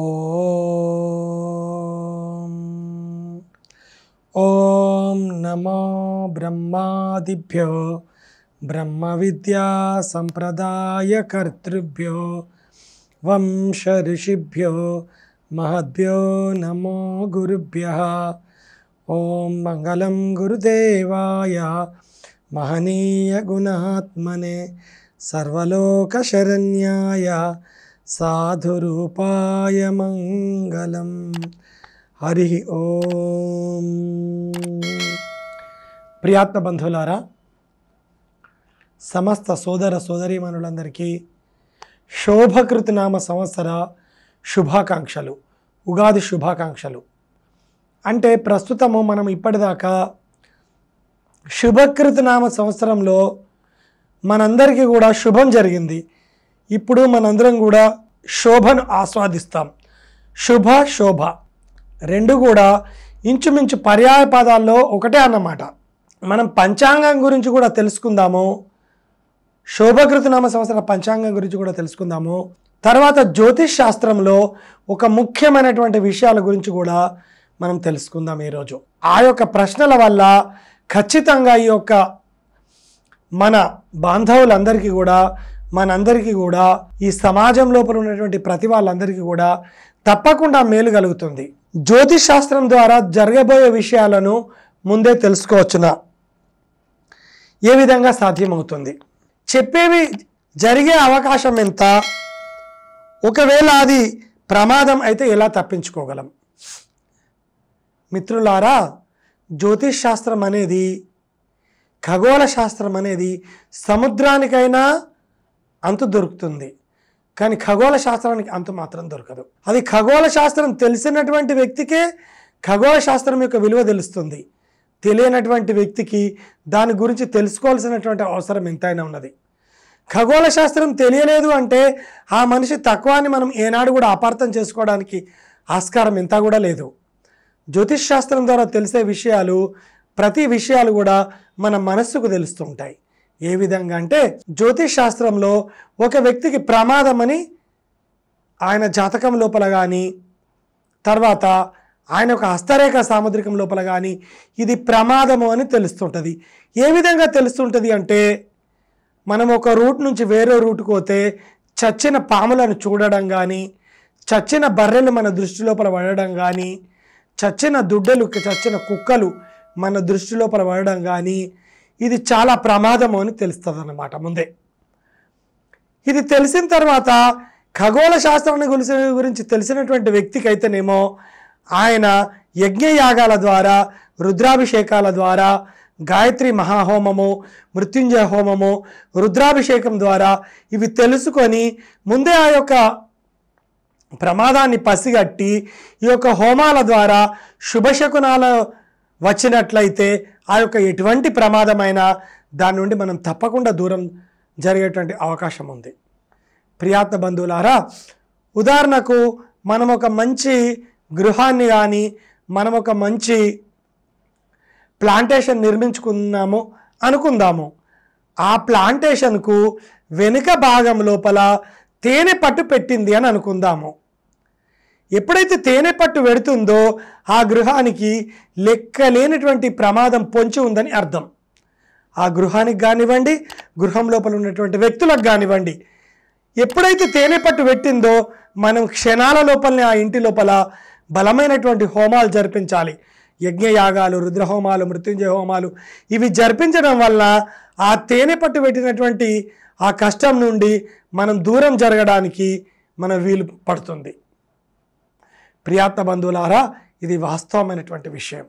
ॐ ॐ नमो ब्रह्मादिभ्यो वंश ऋषिभ्यो महद्भ्यो नमो गुरुभ्य ॐ मङ्गलं गुरुदेवाय महनीयगुणात्मने सर्वलोकशरण्याय సాధురూపాయ మంగళం హరి ఓం ప్రియాత్మ బంధువులారా సమస్త సోదర సోదరీమణులందరికీ శోభకృతి నామ సంవత్సర శుభాకాంక్షలు ఉగాది శుభాకాంక్షలు అంటే ప్రస్తుతము మనం ఇప్పటిదాకా శుభకృతి నామ సంవత్సరంలో మనందరికీ కూడా శుభం జరిగింది ఇప్పుడు మనందరం కూడా శోభను ఆస్వాదిస్తాం శుభ శోభ రెండు కూడా ఇంచుమించు పర్యాయ పదాల్లో ఒకటే అన్నమాట మనం పంచాంగం గురించి కూడా తెలుసుకుందాము శోభకృతనామ సంవత్సర పంచాంగం గురించి కూడా తెలుసుకుందాము తర్వాత జ్యోతిష్ శాస్త్రంలో ఒక ముఖ్యమైనటువంటి విషయాల గురించి కూడా మనం తెలుసుకుందాం ఈరోజు ఆ యొక్క ప్రశ్నల వల్ల ఖచ్చితంగా ఈ యొక్క మన బాంధవులందరికీ కూడా మనందరికీ కూడా ఈ సమాజం లోపల ఉన్నటువంటి ప్రతి వాళ్ళందరికీ కూడా తప్పకుండా మేలు కలుగుతుంది జ్యోతిష్ శాస్త్రం ద్వారా జరగబోయే విషయాలను ముందే తెలుసుకోవచ్చునా ఏ విధంగా సాధ్యమవుతుంది చెప్పేవి జరిగే అవకాశం ఎంత ఒకవేళ అది ప్రమాదం అయితే ఎలా తప్పించుకోగలం మిత్రులారా జ్యోతిష్ శాస్త్రం అనేది ఖగోళ శాస్త్రం అనేది సముద్రానికైనా అంత దొరుకుతుంది కానీ ఖగోళ శాస్త్రానికి అంత మాత్రం దొరకదు అది ఖగోళ శాస్త్రం తెలిసినటువంటి వ్యక్తికే ఖగోళ శాస్త్రం యొక్క విలువ తెలుస్తుంది తెలియనటువంటి వ్యక్తికి దాని గురించి తెలుసుకోవాల్సినటువంటి అవసరం ఎంతైనా ఉన్నది ఖగోళ శాస్త్రం తెలియలేదు అంటే ఆ మనిషి తక్కువ అని మనం ఏనాడు కూడా అపార్థం చేసుకోవడానికి ఆస్కారం ఇంత కూడా లేదు జ్యోతిష్ శాస్త్రం ద్వారా తెలిసే విషయాలు ప్రతి విషయాలు కూడా మన మనస్సుకు తెలుస్తూ ఉంటాయి ఏ విధంగా అంటే జ్యోతిష్ శాస్త్రంలో ఒక వ్యక్తికి ప్రమాదమని ఆయన జాతకం లోపల కానీ తర్వాత ఆయన ఒక హస్తరేఖ సాముద్రికం లోపల కానీ ఇది ప్రమాదము అని తెలుస్తుంటుంది ఏ విధంగా తెలుస్తుంటుంది అంటే మనం ఒక రూట్ నుంచి వేరే రూట్కి పోతే చచ్చిన పాములను చూడడం కానీ చచ్చిన బర్రెలు మన దృష్టి లోపల పడడం కానీ చచ్చిన దుడ్డలు చచ్చిన కుక్కలు మన దృష్టి లోపల పడడం కానీ ఇది చాలా ప్రమాదము అని తెలుస్తుంది అన్నమాట ముందే ఇది తెలిసిన తర్వాత ఖగోళ శాస్త్రాన్ని గురించి గురించి తెలిసినటువంటి వ్యక్తికి అయితేనేమో ఆయన యజ్ఞయాగాల ద్వారా రుద్రాభిషేకాల ద్వారా గాయత్రి మహాహోమము మృత్యుంజయ హోమము రుద్రాభిషేకం ద్వారా ఇవి తెలుసుకొని ముందే ఆ యొక్క ప్రమాదాన్ని పసిగట్టి ఈ యొక్క హోమాల ద్వారా శుభశకునాలు వచ్చినట్లయితే ఆ యొక్క ఎటువంటి ప్రమాదమైన దాని నుండి మనం తప్పకుండా దూరం జరిగేటువంటి అవకాశం ఉంది ప్రియాత్మ బంధువులారా ఉదాహరణకు మనం ఒక మంచి గృహాన్ని కానీ మనం ఒక మంచి ప్లాంటేషన్ నిర్మించుకున్నాము అనుకుందాము ఆ ప్లాంటేషన్కు వెనుక భాగం లోపల తేనె పట్టు పెట్టింది అని అనుకుందాము ఎప్పుడైతే తేనె పట్టు వెడుతుందో ఆ గృహానికి లెక్కలేనటువంటి ప్రమాదం పొంచి ఉందని అర్థం ఆ గృహానికి కానివ్వండి గృహం లోపల ఉన్నటువంటి వ్యక్తులకు కానివ్వండి ఎప్పుడైతే తేనె పట్టు పెట్టిందో మనం క్షణాల లోపలనే ఆ ఇంటి లోపల బలమైనటువంటి హోమాలు జరిపించాలి యజ్ఞయాగాలు రుద్రహోమాలు మృత్యుంజయ హోమాలు ఇవి జరిపించడం వల్ల ఆ తేనె పట్టు పెట్టినటువంటి ఆ కష్టం నుండి మనం దూరం జరగడానికి మనం వీలు పడుతుంది ప్రియాత్మ బంధువులారా ఇది వాస్తవమైనటువంటి విషయం